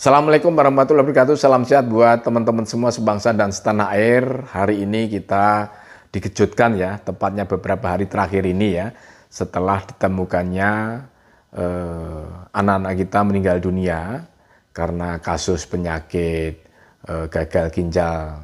Assalamualaikum warahmatullahi wabarakatuh. Salam sehat buat teman-teman semua sebangsa dan setanah air. Hari ini kita dikejutkan ya, tepatnya beberapa hari terakhir ini ya, setelah ditemukannya anak eh, anak-anak kita meninggal dunia karena kasus penyakit eh, gagal ginjal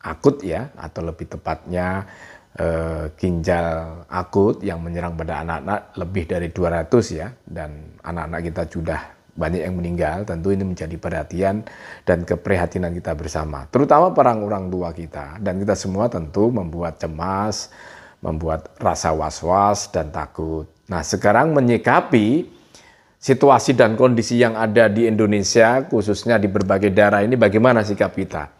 akut ya, atau lebih tepatnya eh, ginjal akut yang menyerang pada anak-anak lebih dari 200 ya, dan anak-anak kita sudah banyak yang meninggal, tentu ini menjadi perhatian dan keprihatinan kita bersama. Terutama para orang tua kita dan kita semua tentu membuat cemas, membuat rasa was-was dan takut. Nah, sekarang menyikapi situasi dan kondisi yang ada di Indonesia khususnya di berbagai daerah ini bagaimana sikap kita?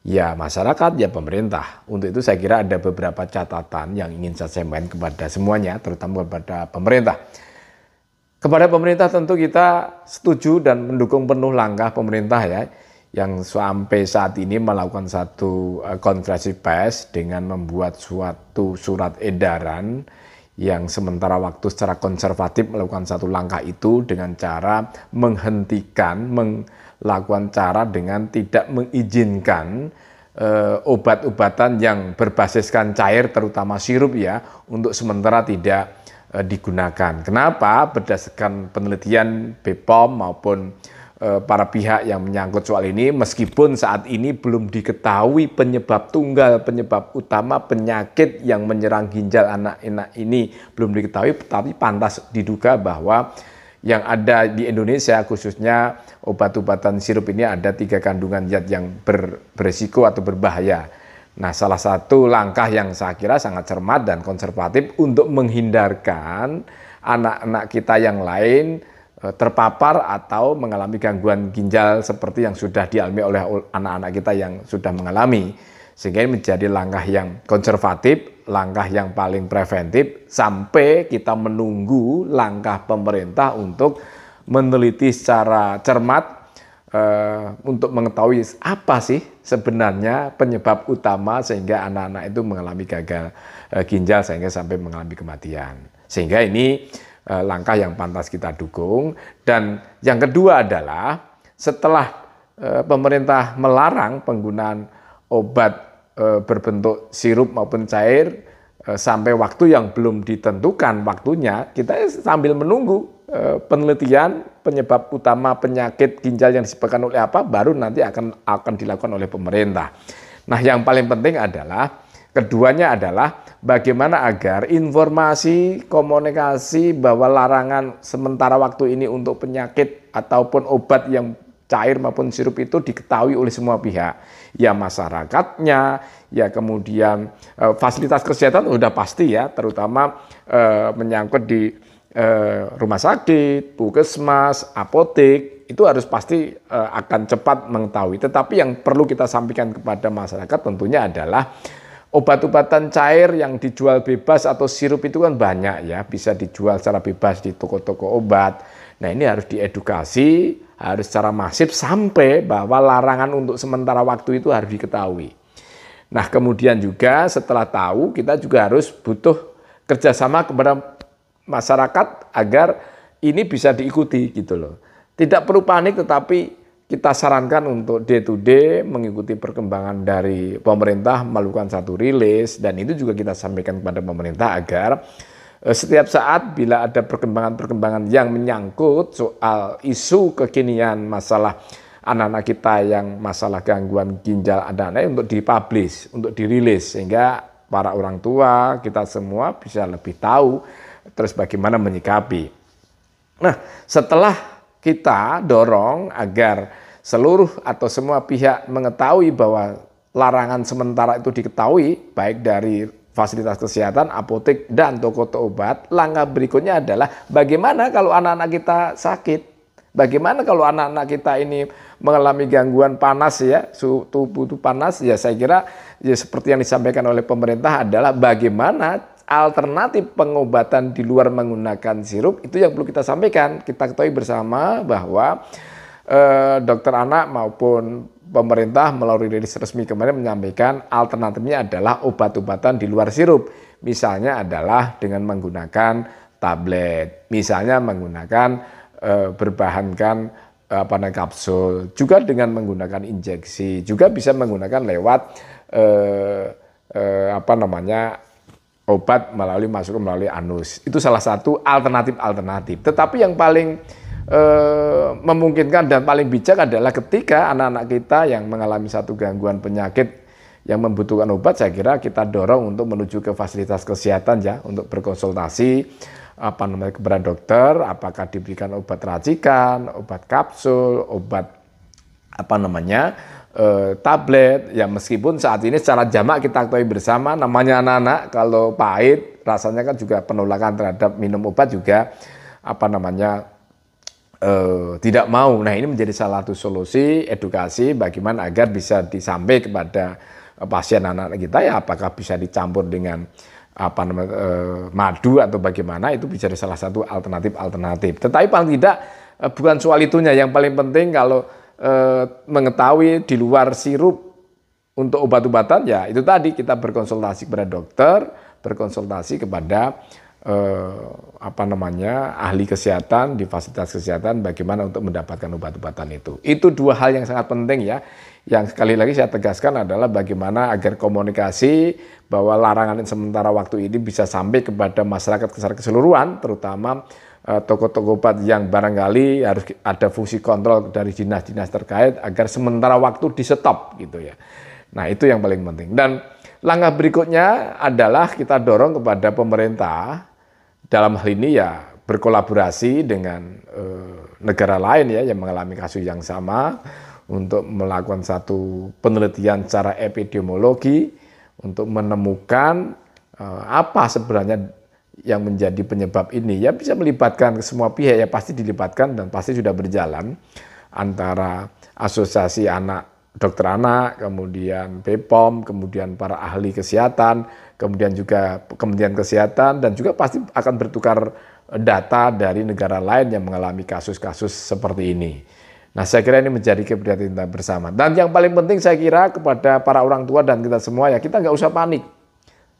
Ya, masyarakat, ya pemerintah. Untuk itu saya kira ada beberapa catatan yang ingin saya sampaikan kepada semuanya, terutama kepada pemerintah. Kepada pemerintah tentu kita setuju dan mendukung penuh langkah pemerintah ya yang sampai saat ini melakukan satu eh, konferensi pers dengan membuat suatu surat edaran yang sementara waktu secara konservatif melakukan satu langkah itu dengan cara menghentikan melakukan cara dengan tidak mengizinkan eh, obat-obatan yang berbasiskan cair terutama sirup ya untuk sementara tidak Eh, digunakan. Kenapa? Berdasarkan penelitian BPOM maupun eh, para pihak yang menyangkut soal ini, meskipun saat ini belum diketahui penyebab tunggal, penyebab utama penyakit yang menyerang ginjal anak-anak ini belum diketahui, tetapi pantas diduga bahwa yang ada di Indonesia khususnya obat-obatan sirup ini ada tiga kandungan zat yang ber, beresiko atau berbahaya Nah, salah satu langkah yang saya kira sangat cermat dan konservatif untuk menghindarkan anak-anak kita yang lain e, terpapar atau mengalami gangguan ginjal seperti yang sudah dialami oleh anak-anak kita yang sudah mengalami. Sehingga ini menjadi langkah yang konservatif, langkah yang paling preventif sampai kita menunggu langkah pemerintah untuk meneliti secara cermat Eh, untuk mengetahui apa sih sebenarnya penyebab utama sehingga anak-anak itu mengalami gagal eh, ginjal sehingga sampai mengalami kematian. Sehingga ini eh, langkah yang pantas kita dukung dan yang kedua adalah setelah pemerintah melarang penggunaan obat berbentuk sirup maupun cair sampai waktu yang belum ditentukan waktunya kita sambil menunggu Eh, penelitian penyebab utama penyakit ginjal yang disebabkan oleh apa baru nanti akan akan dilakukan oleh pemerintah. Nah, yang paling penting adalah keduanya adalah bagaimana agar informasi komunikasi bahwa larangan sementara waktu ini untuk penyakit ataupun obat yang cair maupun sirup itu diketahui oleh semua pihak. Ya masyarakatnya, ya kemudian eh, fasilitas kesehatan sudah pasti ya, terutama eh, menyangkut di Eh, rumah sakit, puskesmas, apotek itu harus pasti eh, akan cepat mengetahui. Tetapi yang perlu kita sampaikan kepada masyarakat tentunya adalah obat-obatan cair yang dijual bebas atau sirup itu kan banyak ya, bisa dijual secara bebas di toko-toko obat. Nah, ini harus diedukasi, harus secara masif sampai bahwa larangan untuk sementara waktu itu harus diketahui. Nah, kemudian juga setelah tahu kita juga harus butuh kerjasama kepada masyarakat agar ini bisa diikuti gitu loh. Tidak perlu panik tetapi kita sarankan untuk day to day mengikuti perkembangan dari pemerintah melakukan satu rilis dan itu juga kita sampaikan kepada pemerintah agar eh, setiap saat bila ada perkembangan-perkembangan yang menyangkut soal isu kekinian masalah anak-anak kita yang masalah gangguan ginjal anak-anak untuk dipublish, untuk dirilis sehingga para orang tua kita semua bisa lebih tahu terus bagaimana menyikapi. Nah, setelah kita dorong agar seluruh atau semua pihak mengetahui bahwa larangan sementara itu diketahui, baik dari fasilitas kesehatan, apotek, dan toko obat, langkah berikutnya adalah bagaimana kalau anak-anak kita sakit? Bagaimana kalau anak-anak kita ini mengalami gangguan panas ya, tubuh itu panas ya saya kira ya seperti yang disampaikan oleh pemerintah adalah bagaimana alternatif pengobatan di luar menggunakan sirup itu yang perlu kita sampaikan. Kita ketahui bersama bahwa eh, dokter anak maupun pemerintah melalui rilis resmi kemarin menyampaikan alternatifnya adalah obat-obatan di luar sirup. Misalnya adalah dengan menggunakan tablet, misalnya menggunakan eh, berbahankan eh, apa eh, kapsul, juga dengan menggunakan injeksi, juga bisa menggunakan lewat eh, eh, apa namanya obat melalui masuk melalui anus. Itu salah satu alternatif-alternatif. Tetapi yang paling eh, memungkinkan dan paling bijak adalah ketika anak-anak kita yang mengalami satu gangguan penyakit yang membutuhkan obat, saya kira kita dorong untuk menuju ke fasilitas kesehatan ya, untuk berkonsultasi apa namanya kepada dokter, apakah diberikan obat racikan, obat kapsul, obat apa namanya Eh, tablet ya meskipun saat ini secara jamak kita ketahui bersama namanya anak-anak kalau pahit rasanya kan juga penolakan terhadap minum obat juga apa namanya eh, tidak mau. Nah ini menjadi salah satu solusi edukasi bagaimana agar bisa disampaikan kepada eh, pasien anak-anak kita ya apakah bisa dicampur dengan apa namanya eh, madu atau bagaimana itu bisa jadi salah satu alternatif alternatif. Tetapi paling tidak eh, bukan soal itunya yang paling penting kalau Eh, mengetahui di luar sirup untuk obat-obatan ya itu tadi kita berkonsultasi kepada dokter, berkonsultasi kepada eh, apa namanya ahli kesehatan di fasilitas kesehatan bagaimana untuk mendapatkan obat-obatan itu. Itu dua hal yang sangat penting ya. Yang sekali lagi saya tegaskan adalah bagaimana agar komunikasi bahwa larangan sementara waktu ini bisa sampai kepada masyarakat keseluruhan terutama Eh, toko-toko obat yang barangkali harus ada fungsi kontrol dari dinas-dinas terkait agar sementara waktu di stop gitu ya. Nah itu yang paling penting. Dan langkah berikutnya adalah kita dorong kepada pemerintah dalam hal ini ya berkolaborasi dengan e, negara lain ya yang mengalami kasus yang sama untuk melakukan satu penelitian secara epidemiologi untuk menemukan e, apa sebenarnya yang menjadi penyebab ini ya bisa melibatkan semua pihak ya pasti dilibatkan dan pasti sudah berjalan antara asosiasi anak dokter anak, kemudian BPOM, kemudian para ahli kesehatan, kemudian juga Kementerian Kesehatan dan juga pasti akan bertukar data dari negara lain yang mengalami kasus-kasus seperti ini. Nah, saya kira ini menjadi keprihatinan bersama. Dan yang paling penting saya kira kepada para orang tua dan kita semua ya kita nggak usah panik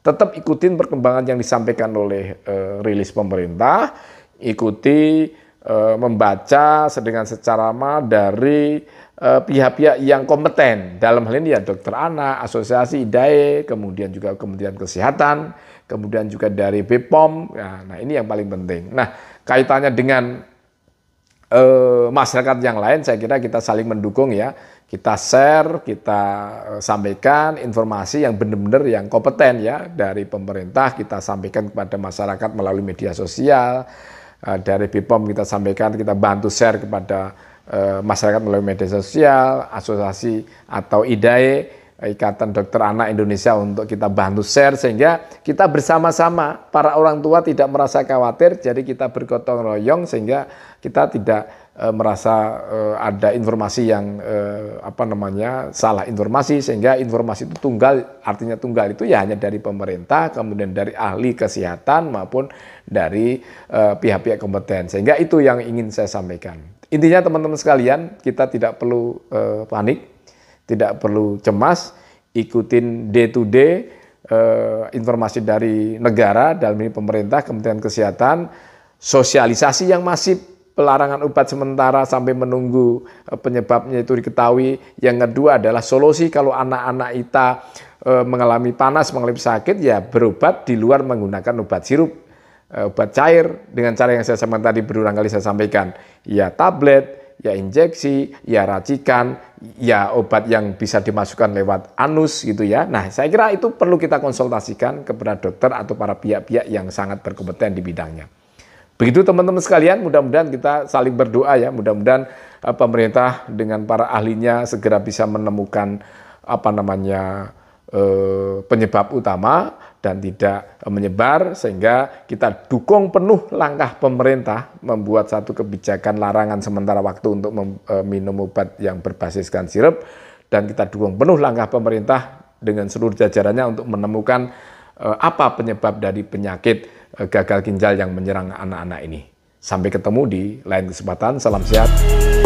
tetap ikutin perkembangan yang disampaikan oleh e, rilis pemerintah, ikuti e, membaca secara secarama dari eh, pihak-pihak yang kompeten dalam hal ini ya dokter anak, asosiasi IDAE, kemudian juga Kementerian Kesehatan, kemudian juga dari BPOM. Nah, nah ini yang paling penting. Nah, kaitannya dengan eh, masyarakat yang lain saya kira kita saling mendukung ya kita share kita eh, sampaikan informasi yang benar-benar yang kompeten ya dari pemerintah kita sampaikan kepada masyarakat melalui media sosial eh, dari BIPOM kita sampaikan kita bantu share kepada eh, masyarakat melalui media sosial asosiasi atau IDAE Ikatan Dokter Anak Indonesia untuk kita bantu share sehingga kita bersama-sama para orang tua tidak merasa khawatir jadi kita bergotong royong sehingga kita tidak e, merasa e, ada informasi yang e, apa namanya salah informasi sehingga informasi itu tunggal artinya tunggal itu ya hanya dari pemerintah kemudian dari ahli kesehatan maupun dari pihak-pihak e, kompeten sehingga itu yang ingin saya sampaikan intinya teman-teman sekalian kita tidak perlu e, panik tidak perlu cemas, ikutin day to day uh, informasi dari negara dalam ini pemerintah, Kementerian Kesehatan, sosialisasi yang masih pelarangan obat sementara sampai menunggu eh, penyebabnya itu diketahui. Yang kedua adalah solusi kalau anak-anak kita eh, mengalami panas, mengalami sakit ya berobat di luar menggunakan obat sirup obat cair dengan cara yang saya sampaikan tadi berulang kali saya sampaikan ya tablet ya injeksi, ya racikan, ya obat yang bisa dimasukkan lewat anus gitu ya. Nah, saya kira itu perlu kita konsultasikan kepada dokter atau para pihak-pihak yang sangat berkompeten di bidangnya. Begitu teman-teman sekalian, mudah-mudahan kita saling berdoa ya, mudah-mudahan eh, pemerintah dengan para ahlinya segera bisa menemukan apa namanya eh, penyebab utama dan tidak menyebar sehingga kita dukung penuh langkah pemerintah membuat satu kebijakan larangan sementara waktu untuk e, minum obat yang berbasiskan sirup dan kita dukung penuh langkah pemerintah dengan seluruh jajarannya untuk menemukan e, apa penyebab dari penyakit e, gagal ginjal yang menyerang anak-anak ini. Sampai ketemu di lain kesempatan. Salam sehat.